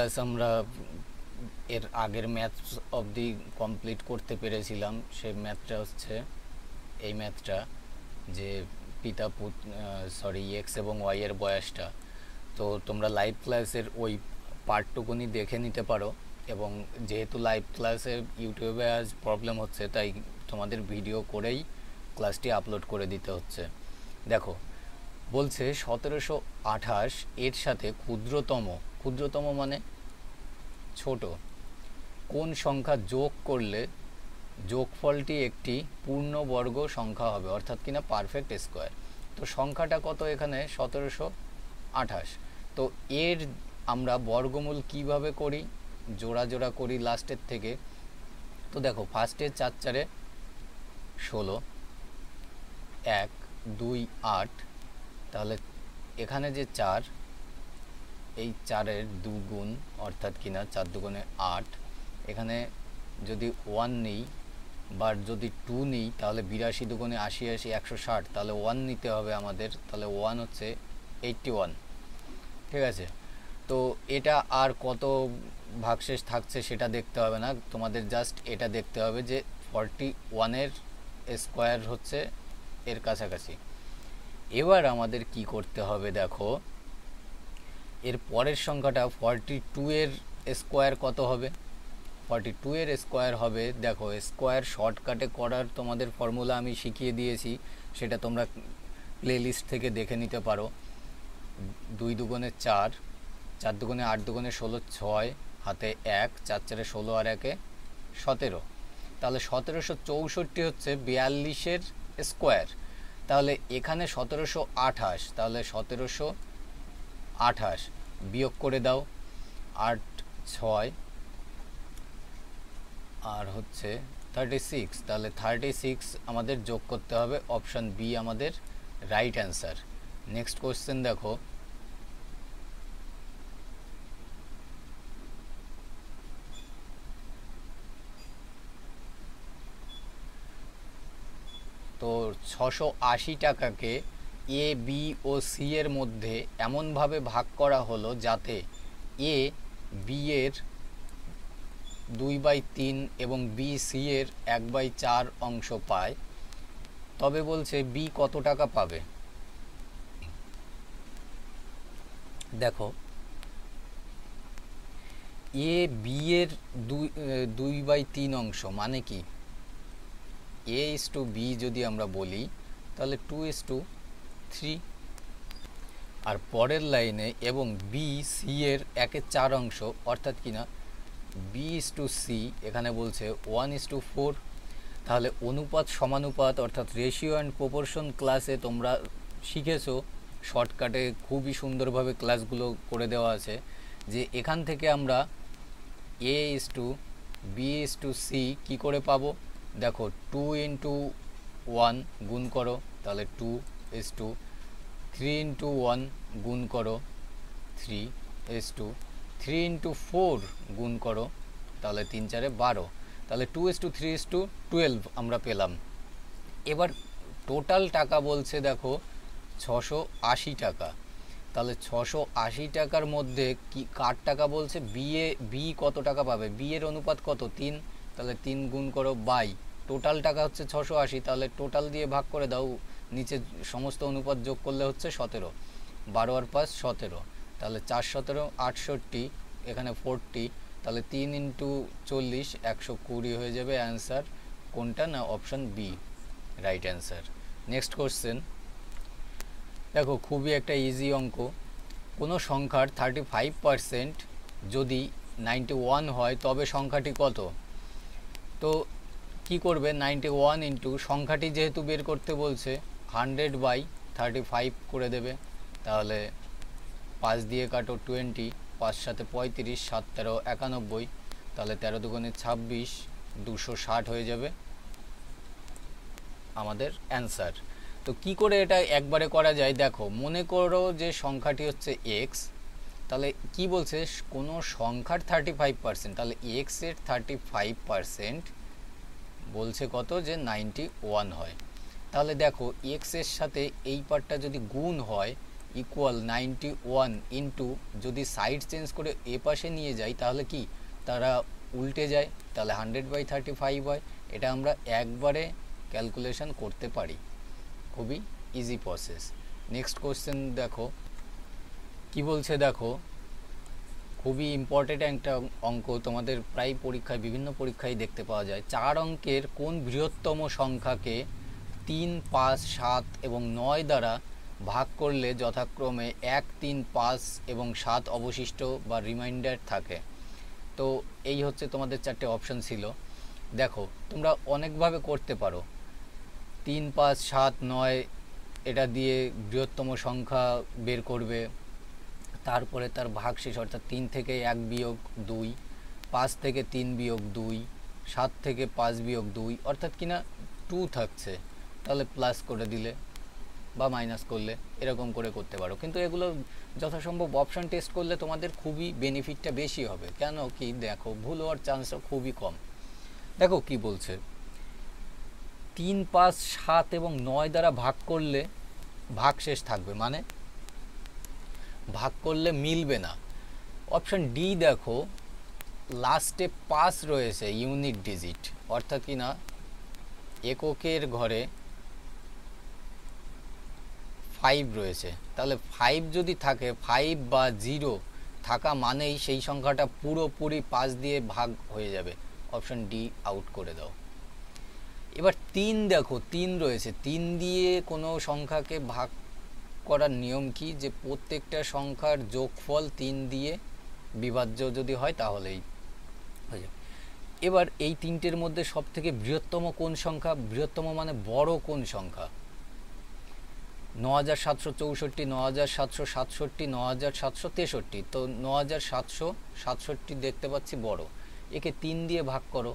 plus আমরা এর আগের ম্যাথস অবধি কমপ্লিট করতে পেরেছিলাম সে ম্যাথটা হচ্ছে এই ম্যাথটা যে পিতা পুত সরি এক্স এবং ওয়াইয়ের বয়সটা তো তোমরা লাইভ ক্লাসের ওই পার্টটুকুনি দেখে নিতে পারো এবং যেহেতু লাইভ ক্লাসে ইউটিউবে আজ প্রবলেম হচ্ছে তাই তোমাদের ভিডিও করেই ক্লাসটি আপলোড করে দিতে হচ্ছে দেখো বলছে সতেরোশো আঠাশ এর সাথে ক্ষুদ্রতম ক্ষুদ্রতম মানে ছোট কোন সংখ্যা যোগ করলে যোগফলটি একটি পূর্ণবর্গ সংখ্যা হবে অর্থাৎ কিনা পারফেক্ট স্কোয়ার তো সংখ্যাটা কত এখানে সতেরোশো আঠাশ তো এর আমরা বর্গমূল কিভাবে করি জোড়া জোড়া করি লাস্টের থেকে তো দেখো ফার্স্টের চার চারে ষোলো এক দুই আট তাহলে এখানে যে চার এই চারের দুগুণ অর্থাৎ কিনা চার দুগুণে আট এখানে যদি ওয়ান নেই বা যদি টু নেই তাহলে বিরাশি দুগুণে আশি আশি একশো ষাট তাহলে ওয়ান নিতে হবে আমাদের তাহলে ওয়ান হচ্ছে এইটটি ওয়ান ঠিক আছে তো এটা আর কত ভাগশেষ থাকছে সেটা দেখতে হবে না তোমাদের জাস্ট এটা দেখতে হবে যে ফর্টি ওয়ানের স্কোয়ার হচ্ছে এর কাছাকাছি এবার আমাদের কি করতে হবে দেখো এর পরের সংখ্যাটা ফর্টি টু এর স্কোয়ার কত হবে ফর্টি টু এর স্কোয়ার হবে দেখো স্কোয়ার শর্টকাটে করার তোমাদের ফর্মুলা আমি শিখিয়ে দিয়েছি সেটা তোমরা প্লে লিস্ট থেকে দেখে নিতে পারো দুই দুগুণে চার চার দুগুণে আট দুগুণে ষোলো ছয় হাতে এক চার চারে ষোলো আর একে সতেরো তাহলে সতেরোশো চৌষট্টি হচ্ছে বিয়াল্লিশের স্কোয়ার তাহলে এখানে সতেরোশো আঠাশ তাহলে সতেরোশো আঠাশ বিয়োগ করে দাও আট ছয় আর হচ্ছে থার্টি সিক্স তাহলে থার্টি সিক্স আমাদের যোগ করতে হবে অপশান বি আমাদের রাইট অ্যান্সার নেক্সট কোশ্চেন দেখো তো ছশো আশি টাকাকে এ বি ও সি এর মধ্যে এমনভাবে ভাগ করা হলো যাতে এ বি এর দুই বাই তিন এবং বি সি এর এক বাই চার অংশ পায় তবে বলছে বি কত টাকা পাবে দেখো এ বি এর দুই দুই বাই তিন অংশ মানে কি এ ইস টু বি যদি আমরা বলি তাহলে টু ইস টু থ্রি আর পরের লাইনে এবং বি সি এর একের চার অংশ অর্থাৎ কিনা বি ইস টু সি এখানে বলছে ওয়ান ইস টু ফোর তাহলে অনুপাত সমানুপাত অর্থাৎ রেশিও অ্যান্ড প্রপোর্শন ক্লাসে তোমরা শিখেছো শর্টকাটে খুবই সুন্দরভাবে ক্লাসগুলো করে দেওয়া আছে যে এখান থেকে আমরা A is to B is to C কী করে পাবো দেখো টু ইন্টু ওয়ান গুণ করো তাহলে two is to three into one গুণ করো three is to three into four গুণ করো তাহলে তিন চারে বারো তাহলে two is to three is to twelve আমরা পেলাম এবার টোটাল টাকা বলছে দেখো ছশো আশি টাকা তাহলে ছশো আশি টাকার মধ্যে কি কার টাকা বলছে বিয়ে বি কত টাকা পাবে বিয়ের অনুপাত কত তিন তাহলে তিন গুণ করো বাই টোটাল টাকা হচ্ছে ছশো আশি তাহলে টোটাল দিয়ে ভাগ করে দাও নিচে সমস্ত অনুপাত যোগ করলে হচ্ছে সতেরো বারো আর পাঁচ সতেরো তাহলে চার সতেরো আটষট্টি এখানে ফোরটি তাহলে তিন ইন্টু চল্লিশ একশো কুড়ি হয়ে যাবে অ্যান্সার কোনটা না option B right answer next question দেখো খুবই একটা ইজি অঙ্ক কোনো সংখ্যার থার্টি ফাইভ পারসেন্ট যদি নাইনটি ওয়ান হয় তবে সংখ্যাটি কত তো কি করবে নাইনটি ওয়ান ইন্টু সংখ্যাটি যেহেতু বের করতে বলছে হান্ড্রেড বাই থার্টি ফাইভ করে দেবে তাহলে পাঁচ দিয়ে কাটো টোয়েন্টি পাঁচ সাথে পঁয়ত্রিশ সাত তেরো একানব্বই তাহলে তেরো দুগুণে ছাব্বিশ দুশো ষাট হয়ে যাবে আমাদের অ্যান্সার তো কি করে এটা একবারে করা যায় দেখো মনে করো যে সংখ্যাটি হচ্ছে এক্স তাহলে কি বলছে কোনো সংখ্যার থার্টি ফাইভ পার্সেন্ট তাহলে এক্সের থার্টি ফাইভ পার্সেন্ট বলছে কত যে নাইনটি ওয়ান হয় তাহলে দেখো এক্স এর সাথে এই পার্টটা যদি গুণ হয় ইকুয়াল নাইনটি ওয়ান ইন্টু যদি সাইড চেঞ্জ করে এ পাশে নিয়ে যাই তাহলে কি তারা উল্টে যায় তাহলে হান্ড্রেড বাই থার্টি ফাইভ হয় এটা আমরা একবারে ক্যালকুলেশন করতে পারি খুবই ইজি প্রসেস নেক্সট কোশ্চেন দেখো কি বলছে দেখো খুবই ইম্পর্টেন্ট একটা অঙ্ক তোমাদের প্রায় পরীক্ষায় বিভিন্ন পরীক্ষায় দেখতে পাওয়া যায় চার অঙ্কের কোন বৃহত্তম সংখ্যাকে তিন পাঁচ সাত এবং নয় দ্বারা ভাগ করলে যথাক্রমে এক তিন পাঁচ এবং সাত অবশিষ্ট বা রিমাইন্ডার থাকে তো এই হচ্ছে তোমাদের চারটে অপশন ছিল দেখো তোমরা অনেকভাবে করতে পারো তিন পাঁচ সাত নয় এটা দিয়ে বৃহত্তম সংখ্যা বের করবে তারপরে তার ভাগ শেষ অর্থাৎ তিন থেকে এক বিয়োগ দুই পাঁচ থেকে তিন বিয়োগ দুই সাত থেকে পাঁচ বিয়োগ দুই অর্থাৎ কিনা টু থাকছে তাহলে প্লাস করে দিলে বা মাইনাস করলে এরকম করে করতে পারো কিন্তু এগুলো যথাসম্ভব অপশান টেস্ট করলে তোমাদের খুবই বেনিফিটটা বেশি হবে কেন কি দেখো ভুল হওয়ার চান্সও খুবই কম দেখো কি বলছে তিন পাঁচ সাত এবং নয় দ্বারা ভাগ করলে ভাগ শেষ থাকবে মানে ভাগ করলে মিলবে না অপশান ডি দেখো লাস্টে পাস রয়েছে ইউনিট ডিজিট অর্থাৎ কি না এককের ঘরে ফাইভ রয়েছে তাহলে ফাইভ যদি থাকে ফাইভ বা জিরো থাকা মানেই সেই সংখ্যাটা পুরোপুরি পাঁচ দিয়ে ভাগ হয়ে যাবে অপশন ডি আউট করে দাও এবার তিন দেখো তিন রয়েছে তিন দিয়ে কোনো সংখ্যাকে ভাগ করার নিয়ম কি যে প্রত্যেকটা সংখ্যার যোগফল তিন দিয়ে বিভাজ্য যদি হয় তাহলেই এবার এই তিনটের মধ্যে সবথেকে বৃহত্তম কোন সংখ্যা বৃহত্তম মানে বড় কোন সংখ্যা ন হাজার সাতশো চৌষট্টি ন হাজার সাতশো সাতষট্টি ন হাজার সাতশো তেষট্টি তো ন হাজার সাতশো সাতষট্টি দেখতে পাচ্ছি বড় একে তিন দিয়ে ভাগ করো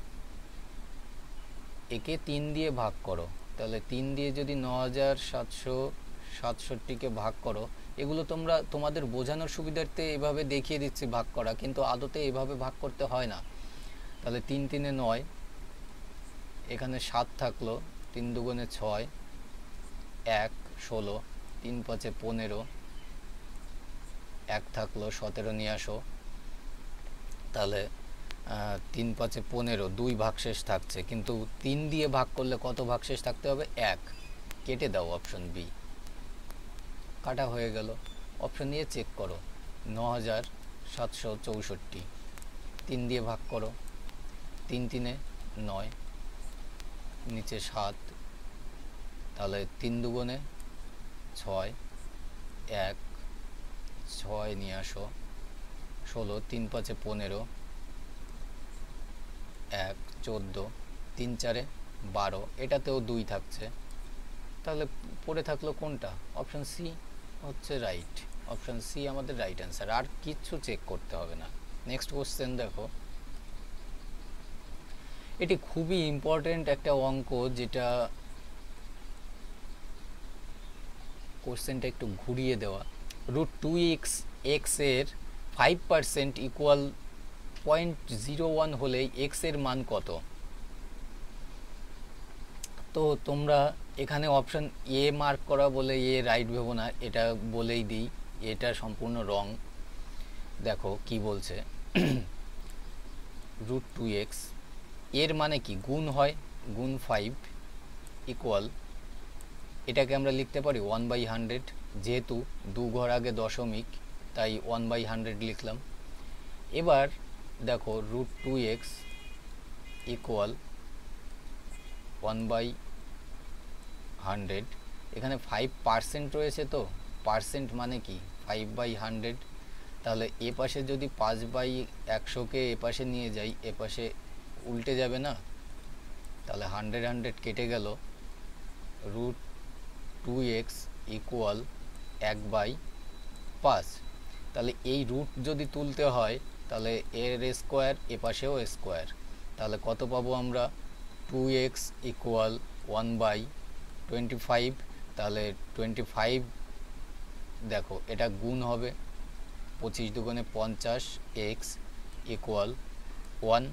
একে তিন দিয়ে ভাগ করো তাহলে তিন দিয়ে যদি ন হাজার সাতশো সাতষট্টিকে ভাগ করো এগুলো তোমরা তোমাদের বোঝানোর সুবিধার্থে এভাবে দেখিয়ে দিচ্ছি ভাগ করা কিন্তু আদতে এভাবে ভাগ করতে হয় না তাহলে তিন তিনে নয় এখানে সাত থাকলো তিন দুগুণে ছয় এক ষোলো তিন পাঁচে পনেরো এক থাকলো সতেরো নিয়ে আসো তাহলে তিন পাঁচে পনেরো দুই ভাগশেষ থাকছে কিন্তু তিন দিয়ে ভাগ করলে কত ভাগশেষ থাকতে হবে এক কেটে দাও অপশন বি কাটা হয়ে গেল অপশন নিয়ে চেক করো ন হাজার সাতশো চৌষট্টি তিন দিয়ে ভাগ করো তিন তিনে নয় নিচে সাত তাহলে তিন দুগুণে ছয় এক ছয় নিয়ে আসো ষোলো তিন পাঁচে পনেরো এক চোদ্দো তিন চারে বারো এটাতেও দুই থাকছে তাহলে পড়ে থাকলো কোনটা অপশান সি হচ্ছে রাইট অপশান সি আমাদের রাইট অ্যান্সার আর কিচ্ছু চেক করতে হবে না নেক্সট কোশ্চেন দেখো এটি খুবই ইম্পর্ট্যান্ট একটা অঙ্ক যেটা কোশ্চেনটা একটু ঘুরিয়ে দেওয়া রুট টু এক্স এক্সের five percent equal point zero one হলে এক্সের মান কত তো তোমরা এখানে অপশান এ মার্ক করা বলে এ রাইট ভেবো না এটা বলেই দিই এটা সম্পূর্ণ রং দেখো কি বলছে রুট টু এক্স এর মানে কি গুণ হয় গুণ ফাইভ ইকুয়াল এটাকে আমরা লিখতে পারি ওয়ান বাই হান্ড্রেড যেহেতু দু ঘর আগে দশমিক তাই ওয়ান বাই হান্ড্রেড লিখলাম এবার দেখো root two X equal one by hundred এখানে ফাইভ পার্সেন্ট রয়েছে তো পার্সেন্ট মানে কি ফাইভ বাই হান্ড্রেড তাহলে এ পাশে যদি পাঁচ বাই একশোকে এ পাশে নিয়ে যাই এ পাশে উল্টে যাবে না তাহলে হান্ড্রেড হান্ড্রেড কেটে গেল রুট টু এক্স ইকুয়াল এক বাই পাঁচ তাহলে এই রুট যদি তুলতে হয় তাহলে এর স্কোয়ার এ পাশেও স্কোয়ার তাহলে কত পাবো আমরা two X equal one by twenty five তাহলে টোয়েন্টি ফাইভ দেখো এটা গুণ হবে পঁচিশ দুগুণে পঞ্চাশ X equal one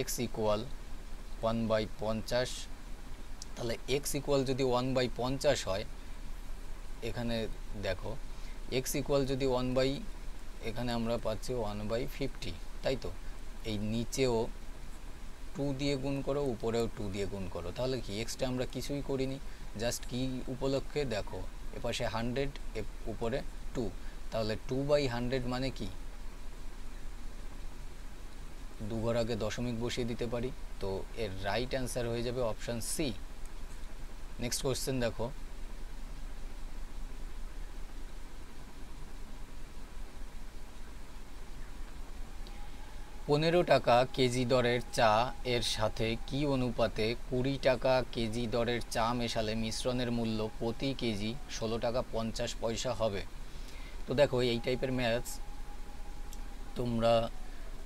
X equal one by পঞ্চাশ তাহলে এক্স ইকুয়াল যদি ওয়ান বাই পঞ্চাশ হয় এখানে দেখো এক্স ইকুয়াল যদি ওয়ান বাই এখানে আমরা পাচ্ছি ওয়ান বাই ফিফটি তাই তো এই নিচেও টু দিয়ে গুণ করো উপরেও টু দিয়ে গুণ করো তাহলে কি এক্সটা আমরা কিছুই করিনি জাস্ট কি উপলক্ষে দেখো এপাশে হান্ড্রেড উপরে টু তাহলে টু বাই হান্ড্রেড মানে কি দুঘর আগে দশমিক বসিয়ে দিতে পারি তো এর রাইট অ্যান্সার হয়ে যাবে অপশান সি নেক্সট কোশ্চেন দেখো পনেরো টাকা কেজি দরের চা এর সাথে কি অনুপাতে কুড়ি টাকা কেজি দরের চা মেশালে মিশ্রণের মূল্য প্রতি কেজি ষোলো টাকা পঞ্চাশ পয়সা হবে তো দেখো এই টাইপের ম্যাথস তোমরা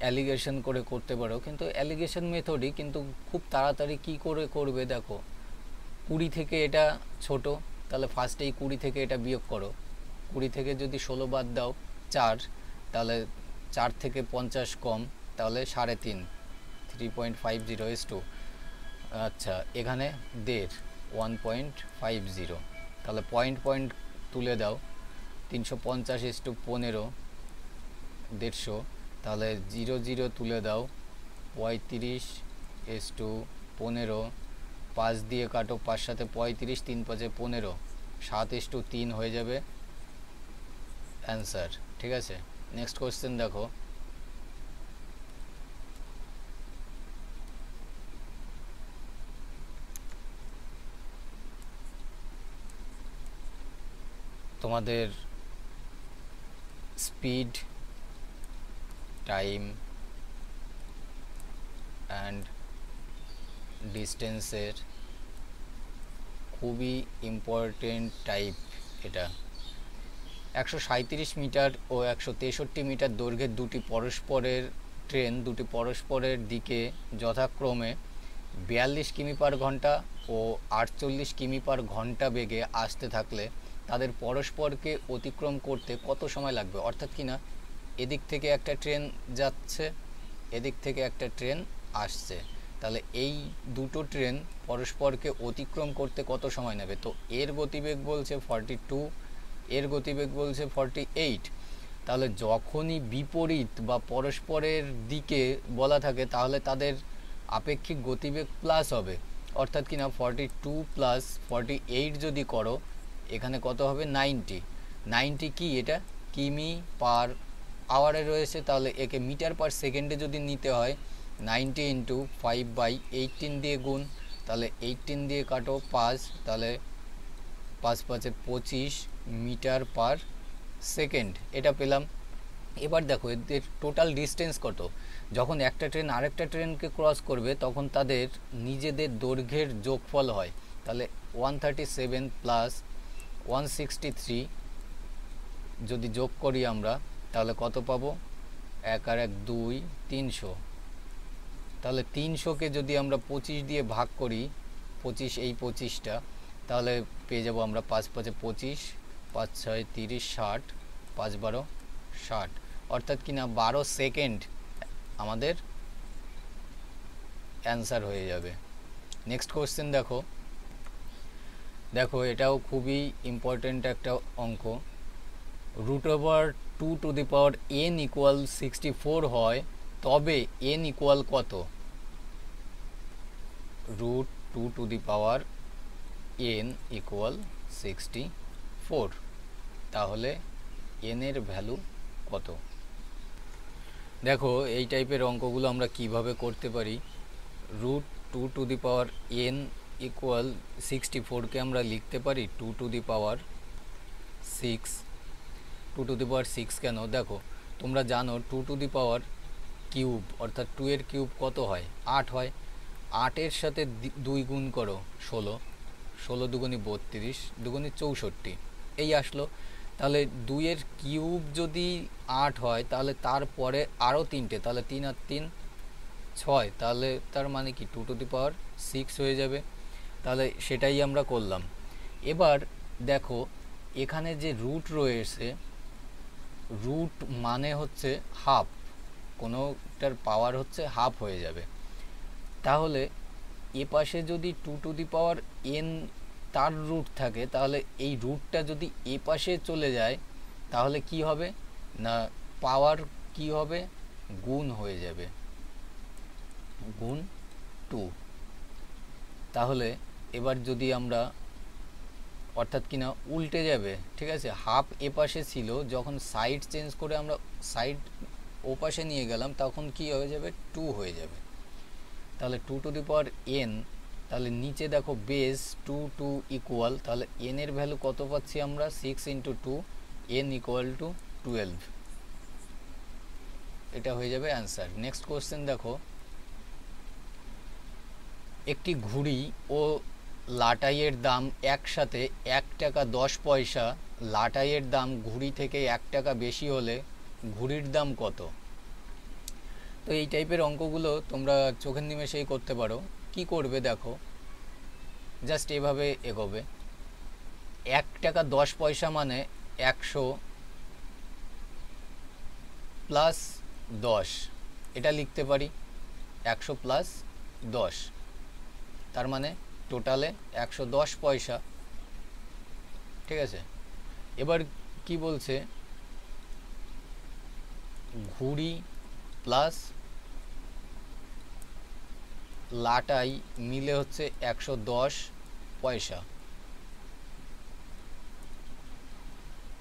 অ্যালিগেশন করে করতে পারো কিন্তু অ্যালিগেশন মেথডই কিন্তু খুব তাড়াতাড়ি কি করে করবে দেখো কুড়ি থেকে এটা ছোট তাহলে ফার্স্টেই কুড়ি থেকে এটা বিয়োগ করো কুড়ি থেকে যদি ষোলো বাদ দাও চার তাহলে চার থেকে পঞ্চাশ কম তাহলে সাড়ে তিন three point five zero is to আচ্ছা এখানে দেড় ওয়ান পয়েন্ট ফাইভ জিরো তাহলে পয়েন্ট পয়েন্ট তুলে দাও তিনশো পঞ্চাশ এস টু পনেরো দেড়শো তাহলে জিরো জিরো তুলে দাও পঁয়ত্রিশ এস টু পনেরো পাঁচ দিয়ে কাটো পাঁচ সাথে পঁয়ত্রিশ তিন পাঁচে পনেরো সাত টু তিন হয়ে যাবে অ্যান্সার ঠিক আছে নেক্সট কোশ্চেন দেখো তোমাদের স্পিড টাইম অ্যান্ড ডিস্টেন্সের খুবই ইম্পর্টেন্ট টাইপ এটা একশো মিটার ও একশো মিটার দৈর্ঘ্যের দুটি পরস্পরের ট্রেন দুটি পরস্পরের দিকে যথাক্রমে বিয়াল্লিশ কিমি পার ঘন্টা ও আটচল্লিশ কিমি পার ঘন্টা বেগে আসতে থাকলে তাদের পরস্পরকে অতিক্রম করতে কত সময় লাগবে অর্থাৎ কি না এদিক থেকে একটা ট্রেন যাচ্ছে এদিক থেকে একটা ট্রেন আসছে তাহলে এই দুটো ট্রেন পরস্পরকে অতিক্রম করতে কত সময় নেবে তো এর গতিবেগ বলছে ফর্টি টু এর গতিবেগ বলছে ফর্টি এইট তাহলে যখনই বিপরীত বা পরস্পরের দিকে বলা থাকে তাহলে তাদের আপেক্ষিক গতিবেগ প্লাস হবে অর্থাৎ কিনা forty two plus forty eight যদি করো এখানে কত হবে নাইনটি নাইনটি কি এটা কিমি পার আওয়ারে রয়েছে তাহলে একে মিটার পার সেকেন্ডে যদি নিতে হয় ninety into five by eighteen দিয়ে গুণ তাহলে এইটিন দিয়ে কাটো পাঁচ তাহলে পাঁচ পাঁচে পঁচিশ মিটার পার সেকেন্ড এটা পেলাম এবার দেখো এদের টোটাল ডিস্টেন্স কত যখন একটা ট্রেন আরেকটা ট্রেনকে ক্রস করবে তখন তাদের নিজেদের দৈর্ঘ্যের যোগফল হয় তাহলে one thirty seven plus one sixty three যদি যোগ করি আমরা তাহলে কত পাবো এক আর এক দুই তিনশো তাহলে তিনশোকে যদি আমরা পঁচিশ দিয়ে ভাগ করি পঁচিশ এই পঁচিশটা তাহলে পেয়ে যাব আমরা পাঁচ পাঁচে পঁচিশ পাঁচ ছয় তিরিশ ষাট পাঁচ বারো ষাট অর্থাৎ কি না বারো সেকেন্ড আমাদের অ্যান্সার হয়ে যাবে নেক্সট কোশ্চেন দেখো দেখো এটাও খুবই ইম্পর্টেন্ট একটা অঙ্ক root over two two the power N equal sixty four হয় তবে এন ইকুয়াল কত root 2 to the power n equal 64 তাহলে n এর ভ্যালু কত দেখো এই টাইপের অঙ্কগুলো আমরা কিভাবে করতে পারি root two two the power N equal sixty ফোরকে আমরা লিখতে পারি two two the power six two two the power six কেন দেখো তোমরা জানো two two the power cube অর্থাৎ 2 এর কিউব কত হয় আট হয় আটের সাথে দুই গুণ করো ষোলো ষোলো দুগুনি বত্রিশ দুগুণি চৌষট্টি এই আসলো তাহলে দুইয়ের কিউব যদি আট হয় তাহলে তারপরে আরও তিনটে তাহলে তিন আর তিন ছয় তাহলে তার মানে কি two two the power six হয়ে যাবে তাহলে সেটাই আমরা করলাম এবার দেখো এখানে যে রুট রয়েছে রুট মানে হচ্ছে হাফ কোনোটার পাওয়ার হচ্ছে হাফ হয়ে যাবে তাহলে এ পাশে যদি two two the power N তার রুট থাকে তাহলে এই রুটটা যদি এ পাশে চলে যায় তাহলে কি হবে না পাওয়ার কি হবে গুণ হয়ে যাবে গুণ টু তাহলে এবার যদি আমরা অর্থাৎ কিনা উল্টে যাবে ঠিক আছে হাফ এ পাশে ছিল যখন সাইড চেঞ্জ করে আমরা সাইড ও পাশে নিয়ে গেলাম তখন কি হয়ে যাবে টু হয়ে যাবে তাহলে two two the power N তাহলে নিচে দেখো বেস টু টু ইকুয়াল তাহলে এন এর ভ্যালু কত পাচ্ছি আমরা six into two N equal two twelve এটা হয়ে যাবে অ্যান্সার নেক্সট কোশ্চেন দেখো একটি ঘুড়ি ও লাটাইয়ের দাম একসাথে এক টাকা দশ পয়সা লাটাইয়ের দাম ঘুড়ি থেকে এক টাকা বেশি হলে ঘুড়ির দাম কত তো এই টাইপের অঙ্কগুলো তোমরা চোখের নিমেষেই করতে পারো কি করবে দেখো জাস্ট এভাবে এগোবে এক টাকা দশ পয়সা মানে একশো প্লাস দশ এটা লিখতে পারি একশো প্লাস দশ তার মানে টোটালে একশো দশ পয়সা ঠিক আছে এবার কি বলছে ঘুড়ি প্লাস লাটাই মিলে হচ্ছে একশো দশ পয়সা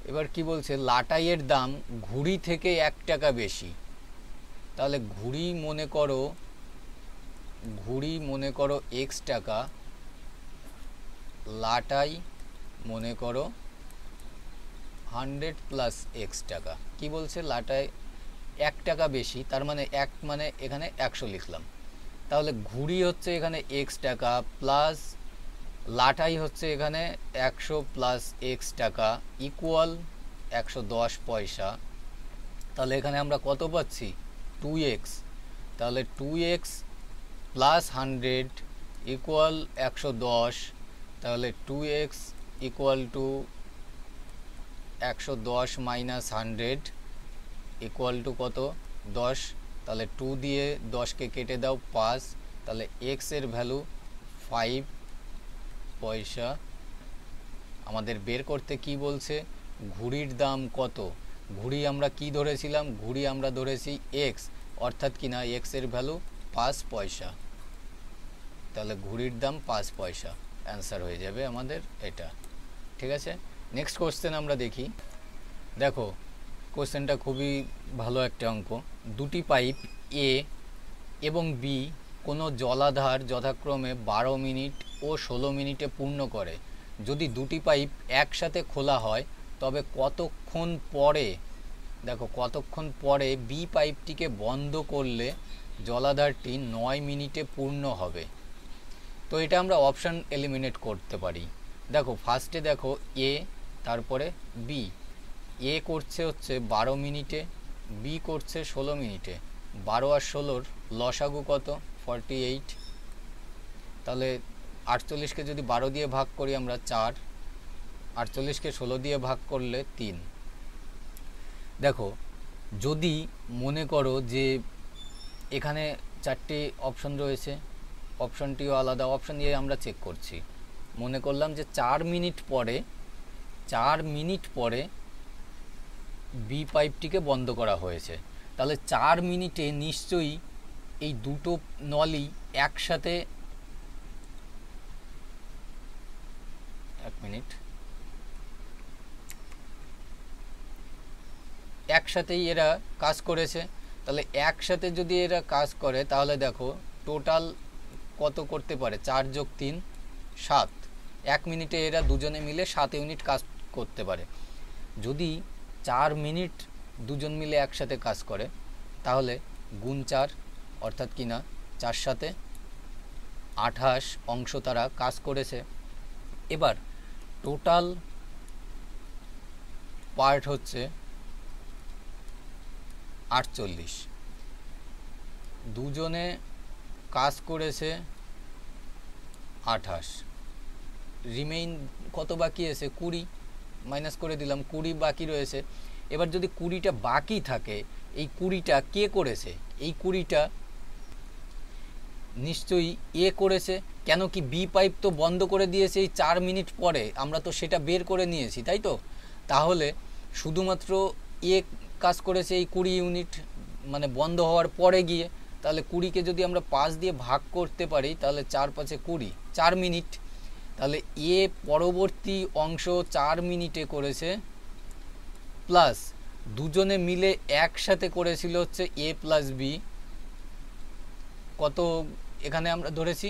এবার কি বলছে লাটাইয়ের দাম ঘুড়ি থেকে এক টাকা বেশি তাহলে ঘুড়ি মনে করো ঘুড়ি মনে করো এক্স টাকা লাটাই মনে করো হান্ড্রেড প্লাস এক্স টাকা কি বলছে লাটাই এক টাকা বেশি তার মানে এক মানে এখানে একশো লিখলাম তাহলে ঘুড়ি হচ্ছে এখানে এক্স টাকা প্লাস লাটাই হচ্ছে এখানে একশো প্লাস এক্স টাকা ইকুয়াল একশো দশ পয়সা তাহলে এখানে আমরা কত পাচ্ছি টু এক্স তাহলে two X plus hundred equal একশো দশ তাহলে টু এক্স ইকুয়াল টু একশো দশ মাইনাস হান্ড্রেড ইকুয়াল টু কত দশ তাহলে টু দিয়ে দশকে কেটে দাও পাঁচ তাহলে এক্সের ভ্যালু ফাইভ পয়সা আমাদের বের করতে কি বলছে ঘুড়ির দাম কত ঘুড়ি আমরা কি ধরেছিলাম ঘুড়ি আমরা ধরেছি এক্স অর্থাৎ কি না এক্সের ভ্যালু পাঁচ পয়সা তাহলে ঘুড়ির দাম পাঁচ পয়সা অ্যান্সার হয়ে যাবে আমাদের এটা ঠিক আছে নেক্সট কোশ্চেন আমরা দেখি দেখো কোশ্চেনটা খুবই ভালো একটা অঙ্ক দুটি পাইপ এ এবং বি কোনো জলাধার যথাক্রমে বারো মিনিট ও ষোলো মিনিটে পূর্ণ করে যদি দুটি পাইপ একসাথে খোলা হয় তবে কতক্ষণ পরে দেখো কতক্ষণ পরে বি পাইপটিকে বন্ধ করলে জলাধারটি নয় মিনিটে পূর্ণ হবে তো এটা আমরা অপশান এলিমিনেট করতে পারি দেখো ফার্স্টে দেখো এ তারপরে বি এ করছে হচ্ছে বারো মিনিটে বি করছে ষোলো মিনিটে বারো আর ষোলোর লসাগু কত ফর্টি এইট তাহলে আটচল্লিশকে যদি বারো দিয়ে ভাগ করি আমরা চার আটচল্লিশকে ষোলো দিয়ে ভাগ করলে তিন দেখো যদি মনে করো যে এখানে চারটি অপশন রয়েছে অপশনটিও আলাদা অপশন দিয়ে আমরা চেক করছি মনে করলাম যে চার মিনিট পরে চার মিনিট পরে বি পাইপটিকে বন্ধ করা হয়েছে তাহলে চার মিনিটে নিশ্চয়ই এই দুটো নলই একসাথে এক মিনিট একসাথেই এরা কাজ করেছে তাহলে একসাথে যদি এরা কাজ করে তাহলে দেখো টোটাল কত করতে পারে চার যোগ তিন সাত এক মিনিটে এরা দুজনে মিলে সাত ইউনিট কাজ করতে পারে যদি চার মিনিট দুজন মিলে একসাথে কাজ করে তাহলে গুণ চার অর্থাৎ কিনা চার সাথে আঠাশ অংশ তারা কাজ করেছে এবার টোটাল পার্ট হচ্ছে আটচল্লিশ দুজনে কাজ করেছে আঠাশ রিমেইন কত বাকি আছে কুড়ি মাইনাস করে দিলাম কুড়ি বাকি রয়েছে এবার যদি কুড়িটা বাকি থাকে এই কুড়িটা কে করেছে এই কুড়িটা নিশ্চয়ই এ করেছে কেন কি বি পাইপ তো বন্ধ করে দিয়েছে এই চার মিনিট পরে আমরা তো সেটা বের করে নিয়েছি তাই তো তাহলে শুধুমাত্র এ কাজ করেছে এই কুড়ি ইউনিট মানে বন্ধ হওয়ার পরে গিয়ে তাহলে কুড়িকে যদি আমরা পাঁচ দিয়ে ভাগ করতে পারি তাহলে চার পাঁচে কুড়ি চার মিনিট তাহলে এ পরবর্তী অংশ চার মিনিটে করেছে প্লাস দুজনে মিলে একসাথে করেছিল হচ্ছে এ প্লাস বি কত এখানে আমরা ধরেছি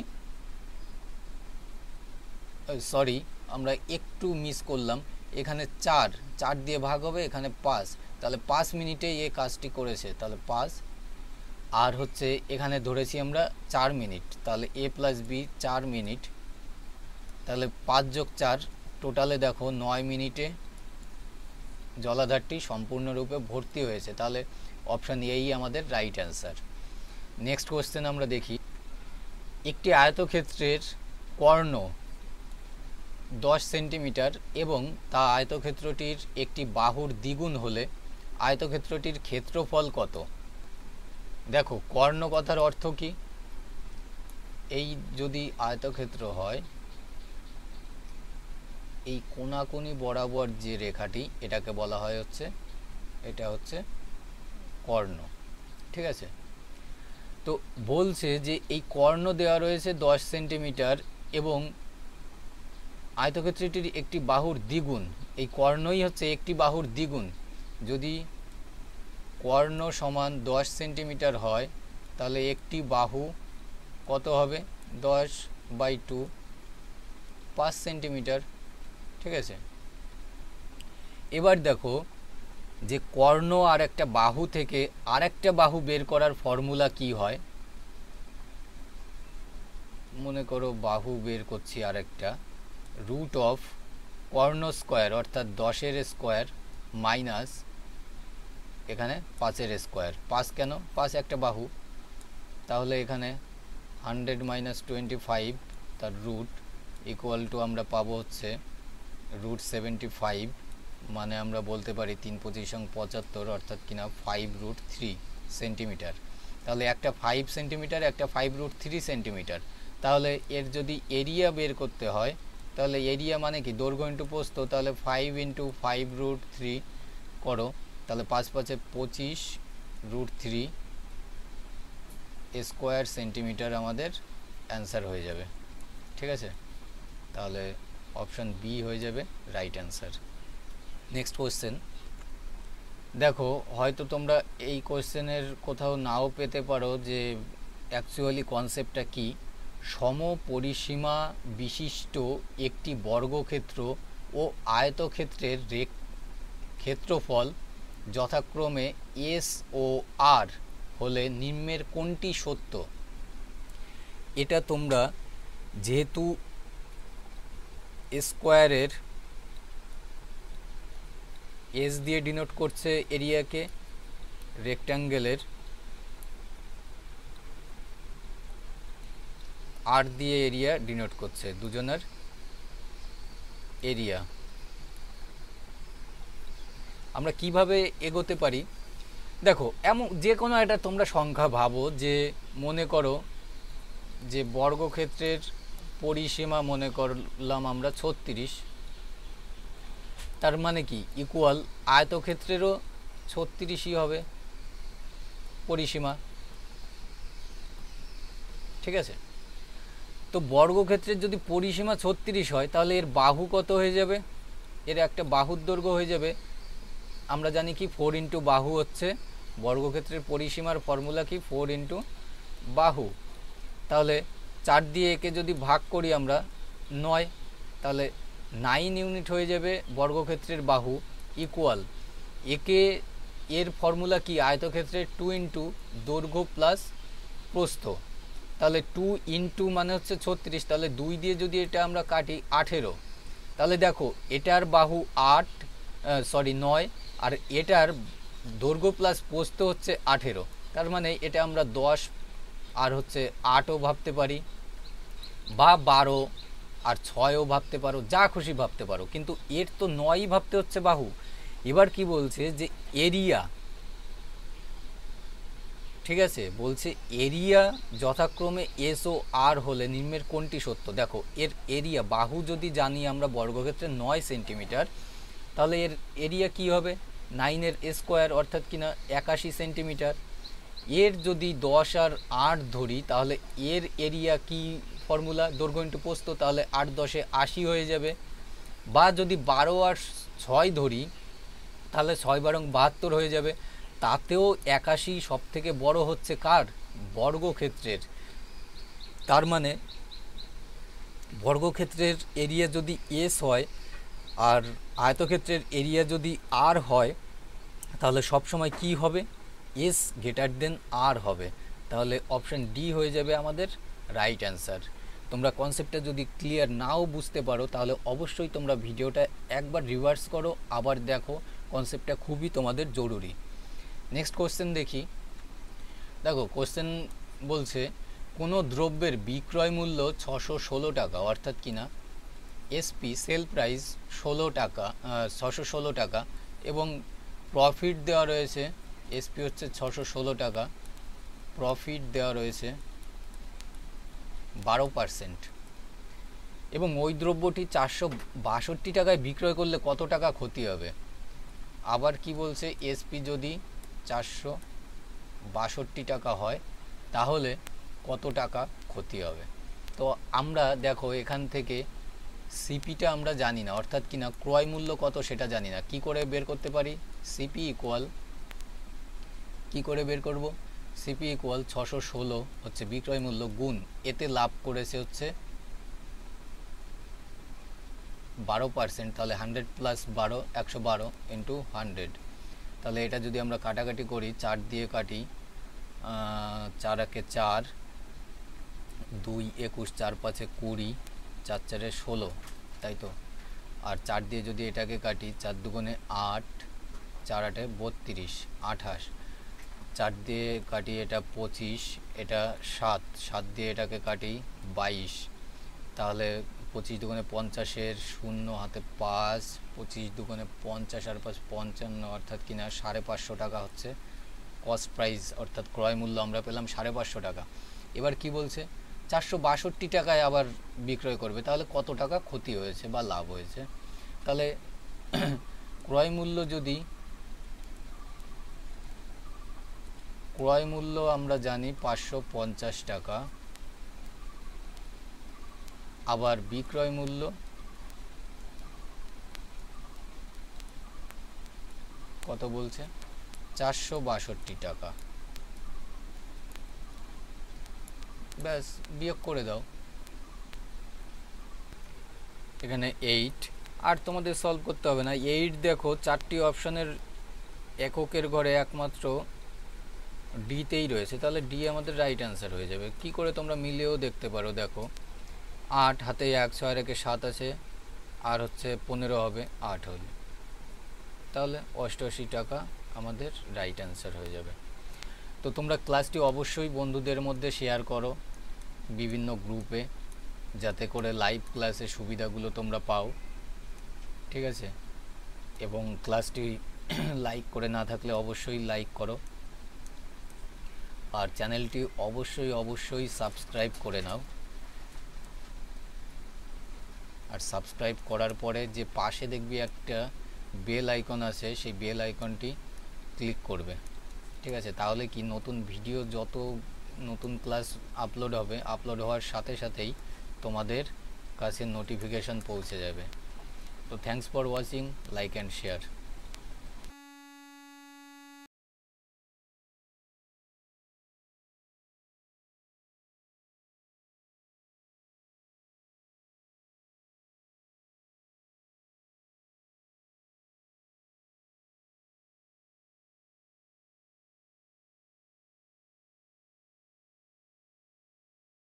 সরি আমরা একটু মিস করলাম এখানে চার চার দিয়ে ভাগ হবে এখানে পাঁচ তাহলে পাঁচ মিনিটে এ কাজটি করেছে তাহলে পাঁচ আর হচ্ছে এখানে ধরেছি আমরা চার মিনিট তাহলে এ প্লাস বি চার মিনিট তাহলে পাঁচ যোগ চার টোটালে দেখো নয় মিনিটে জলাধারটি সম্পূর্ণরূপে ভর্তি হয়েছে তাহলে অপশান এই আমাদের রাইট অ্যান্সার নেক্সট কোয়েশ্চেন আমরা দেখি একটি আয়তক্ষেত্রের কর্ণ দশ সেন্টিমিটার এবং তা আয়তক্ষেত্রটির একটি বাহুর দ্বিগুণ হলে আয়তক্ষেত্রটির ক্ষেত্রফল কত দেখো কর্ণ কথার অর্থ কি এই যদি আয়তক্ষেত্র হয় এই কোনাকুনি বরাবর যে রেখাটি এটাকে বলা হয় হচ্ছে এটা হচ্ছে কর্ণ ঠিক আছে তো বলছে যে এই কর্ণ দেওয়া রয়েছে দশ সেন্টিমিটার এবং আয়তক্ষেত্রটির একটি বাহুর দ্বিগুণ এই কর্ণই হচ্ছে একটি বাহুর দ্বিগুণ যদি কর্ণ সমান দশ সেন্টিমিটার হয় তাহলে একটি বাহু কত হবে দশ বাই টু পাঁচ সেন্টিমিটার ঠিক আছে এবার দেখো যে কর্ণ আর একটা বাহু থেকে আর একটা বাহু বের করার ফর্মুলা কি হয় মনে করো বাহু বের করছি আর একটা রুট অফ কর্ণ স্কোয়ার অর্থাৎ দশের স্কোয়ার মাইনাস এখানে পাঁচের স্কোয়ার পাঁচ কেন পাঁচ একটা বাহু তাহলে এখানে হান্ড্রেড মাইনাস টোয়েন্টি ফাইভ তার রুট ইকুয়াল টু আমরা পাবো হচ্ছে রুট সেভেন্টি ফাইভ মানে আমরা বলতে পারি তিন পঁচিশং পঁচাত্তর অর্থাৎ কিনা ফাইভ রুট থ্রি সেন্টিমিটার তাহলে একটা ফাইভ সেন্টিমিটার একটা ফাইভ রুট থ্রি সেন্টিমিটার তাহলে এর যদি এরিয়া বের করতে হয় তাহলে এরিয়া মানে কি দৈর্ঘ্য ইন্টু পোস্ত তাহলে five into five root three করো তাহলে পাঁচ পাঁচে পঁচিশ রুট থ্রি স্কোয়ার সেন্টিমিটার আমাদের অ্যান্সার হয়ে যাবে ঠিক আছে তাহলে অপশান বি হয়ে যাবে রাইট অ্যান্সার নেক্সট কোয়েশ্চেন দেখো হয়তো তোমরা এই কোয়েশ্চেনের কোথাও নাও পেতে পারো যে অ্যাকচুয়ালি কনসেপ্টটা কি সমপরিসীমা বিশিষ্ট একটি বর্গক্ষেত্র ও আয়তক্ষেত্রের রেক ক্ষেত্রফল যথাক্রমে এস ও আর হলে নিম্নের কোনটি সত্য এটা তোমরা যেহেতু স্কোয়ারের এস দিয়ে ডিনোট করছে এরিয়াকে রেক্ট্যাঙ্গেলের আর দিয়ে এরিয়া ডিনোট করছে দুজনের এরিয়া আমরা কিভাবে এগোতে পারি দেখো এমন যে কোনো একটা তোমরা সংখ্যা ভাবো যে মনে করো যে বর্গক্ষেত্রের পরিসীমা মনে করলাম আমরা ছত্রিশ তার মানে কি ইকুয়াল আয়তক্ষেত্রেরও ছত্রিশই হবে পরিসীমা ঠিক আছে তো বর্গক্ষেত্রের যদি পরিসীমা ছত্রিশ হয় তাহলে এর বাহু কত হয়ে যাবে এর একটা বাহুর দৈর্ঘ্য হয়ে যাবে আমরা জানি কি ফোর ইন্টু বাহু হচ্ছে বর্গক্ষেত্রের পরিসীমার ফর্মুলা কি ফোর ইন্টু বাহু তাহলে চার দিয়ে একে যদি ভাগ করি আমরা নয় তাহলে নাইন ইউনিট হয়ে যাবে বর্গক্ষেত্রের বাহু ইকুয়াল একে এর ফর্মুলা কি আয়তক্ষেত্রের টু ইন্টু দৈর্ঘ্য প্লাস প্রস্থ তাহলে টু ইন্টু মানে হচ্ছে ছত্রিশ তাহলে দুই দিয়ে যদি এটা আমরা কাটি আঠেরো তাহলে দেখো এটার বাহু আট সরি নয় আর এটার দৈর্ঘ্য প্লাস প্রস্থ হচ্ছে আঠেরো তার মানে এটা আমরা দশ আর হচ্ছে আটও ভাবতে পারি বা বারো আর ছয়ও ভাবতে পারো যা খুশি ভাবতে পারো কিন্তু এর তো নয়ই ভাবতে হচ্ছে বাহু এবার কি বলছে যে এরিয়া ঠিক আছে বলছে এরিয়া যথাক্রমে এস ও আর হলে নিম্নের কোনটি সত্য দেখো এর এরিয়া বাহু যদি জানি আমরা বর্গক্ষেত্রে নয় সেন্টিমিটার তাহলে এর এরিয়া কি হবে নাইনের স্কোয়ার অর্থাৎ কিনা একাশি সেন্টিমিটার এর যদি দশ আর আট ধরি তাহলে এর এরিয়া কি ফর্মুলা দৈর্ঘ্য ইন্টু পোস্ত তাহলে আট দশে আশি হয়ে যাবে বা যদি বারো আর ছয় ধরি তাহলে ছয় বারং বাহাত্তর হয়ে যাবে তাতেও একাশি সব থেকে বড় হচ্ছে কার বর্গক্ষেত্রের তার মানে বর্গক্ষেত্রের এরিয়া যদি এস হয় আর আয়তক্ষেত্রের এরিয়া যদি আর হয় তাহলে সবসময় কি হবে এস গ্রেটার দেন আর হবে তাহলে অপশান ডি হয়ে যাবে আমাদের রাইট অ্যান্সার তোমরা কনসেপ্টটা যদি ক্লিয়ার নাও বুঝতে পারো তাহলে অবশ্যই তোমরা ভিডিওটা একবার রিভার্স করো আবার দেখো কনসেপ্টটা খুবই তোমাদের জরুরি নেক্সট কোশ্চেন দেখি দেখো কোশ্চেন বলছে কোনো দ্রব্যের বিক্রয় মূল্য ছশো ষোলো টাকা অর্থাৎ কিনা এসপি সেল প্রাইস ষোলো টাকা ছশো ষোলো টাকা এবং প্রফিট দেওয়া রয়েছে এসপি হচ্ছে ছশো ষোলো টাকা প্রফিট দেওয়া রয়েছে বারো পারসেন্ট এবং ওই দ্রব্যটি চারশো বাষট্টি টাকায় বিক্রয় করলে কত টাকা ক্ষতি হবে আবার কি বলছে এসপি যদি চারশো বাষট্টি টাকা হয় তাহলে কত টাকা ক্ষতি হবে তো আমরা দেখো এখান থেকে সিপিটা আমরা জানি না অর্থাৎ কিনা ক্রয় মূল্য কত সেটা জানি না কি করে বের করতে পারি সিপি ইকুয়াল কি করে বের করব সিপি ইকুয়াল ছশো ষোলো হচ্ছে বিক্রয় মূল্য গুণ এতে লাভ করেছে হচ্ছে বারো পার্সেন্ট তাহলে হান্ড্রেড প্লাস বারো একশো বারো ইন্টু হান্ড্রেড তাহলে এটা যদি আমরা কাটাকাটি করি চার দিয়ে কাটি চার একে চার দুই একুশ চার পাঁচে কুড়ি চার চারে ষোলো তাই তো আর চার দিয়ে যদি এটাকে কাটি চার দুগুণে আট চার আটে বত্রিশ আঠাশ চার দিয়ে কাটি এটা পঁচিশ এটা সাত সাত দিয়ে এটাকে কাটি বাইশ তাহলে পঁচিশ দুগুণে পঞ্চাশের শূন্য হাতে পাঁচ পঁচিশ দুগুণে পঞ্চাশ আর পাঁচ পঞ্চান্ন অর্থাৎ কিনা সাড়ে পাঁচশো টাকা হচ্ছে কস্ট প্রাইস অর্থাৎ ক্রয় মূল্য আমরা পেলাম সাড়ে পাঁচশো টাকা এবার কি বলছে চারশো বাষট্টি টাকায় আবার বিক্রয় করবে তাহলে কত টাকা ক্ষতি হয়েছে বা লাভ হয়েছে তাহলে ক্রয় মূল্য যদি ক্রয় মূল্য আমরা জানি পাঁচশো টাকা আবার বিক্রয় মূল্য কত বলছে চারশো টাকা ব্যাস বিয়োগ করে দাও এখানে এইট আর তোমাদের সলভ করতে হবে না এইট দেখো চারটি অপশনের এককের ঘরে একমাত্র ডিতেই রয়েছে তাহলে ডি আমাদের রাইট অ্যান্সার হয়ে যাবে কি করে তোমরা মিলেও দেখতে পারো দেখো আট হাতে এক ছয় রেখে সাত আছে আর হচ্ছে পনেরো হবে আট হবে তাহলে অষ্টআশি টাকা আমাদের রাইট অ্যান্সার হয়ে যাবে তো তোমরা ক্লাসটি অবশ্যই বন্ধুদের মধ্যে শেয়ার করো বিভিন্ন গ্রুপে যাতে করে লাইভ ক্লাসের সুবিধাগুলো তোমরা পাও ঠিক আছে এবং ক্লাসটি লাইক করে না থাকলে অবশ্যই লাইক করো আর চ্যানেলটি অবশ্যই অবশ্যই সাবস্ক্রাইব করে নাও আর সাবস্ক্রাইব করার পরে যে পাশে দেখবি একটা বেল আইকন আছে সেই বেল আইকনটি ক্লিক করবে ঠিক আছে তাহলে কি নতুন ভিডিও যত নতুন ক্লাস আপলোড হবে আপলোড হওয়ার সাথে সাথেই তোমাদের কাছে নোটিফিকেশান পৌঁছে যাবে তো thanks for watching like and share